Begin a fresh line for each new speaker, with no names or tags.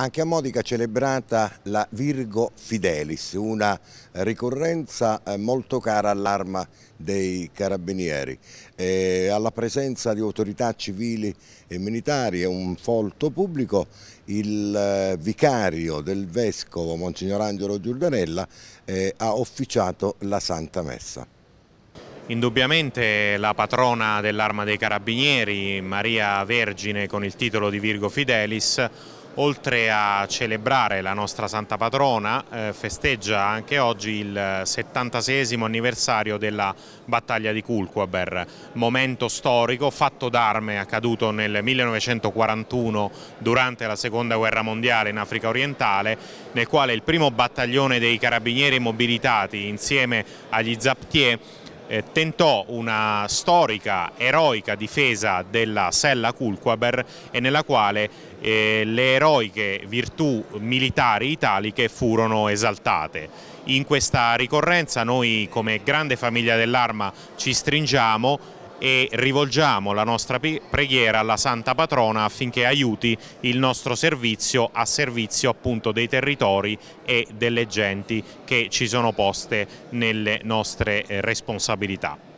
Anche a Modica è celebrata la Virgo Fidelis, una ricorrenza eh, molto cara all'arma dei carabinieri. E eh, alla presenza di autorità civili e militari e un folto pubblico, il eh, vicario del vescovo Monsignor Angelo Giordanella eh, ha officiato la Santa Messa.
Indubbiamente la patrona dell'arma dei carabinieri, Maria Vergine con il titolo di Virgo Fidelis, oltre a celebrare la nostra Santa Patrona, eh, festeggia anche oggi il 76 anniversario della battaglia di Culquaber, momento storico, fatto d'arme accaduto nel 1941 durante la seconda guerra mondiale in Africa orientale, nel quale il primo battaglione dei carabinieri mobilitati insieme agli Zaptier eh, tentò una storica, eroica difesa della sella Culquaber e nella quale eh, le eroiche virtù militari italiche furono esaltate. In questa ricorrenza noi come grande famiglia dell'arma ci stringiamo e rivolgiamo la nostra preghiera alla Santa Patrona affinché aiuti il nostro servizio a servizio appunto dei territori e delle genti che ci sono poste nelle nostre eh, responsabilità.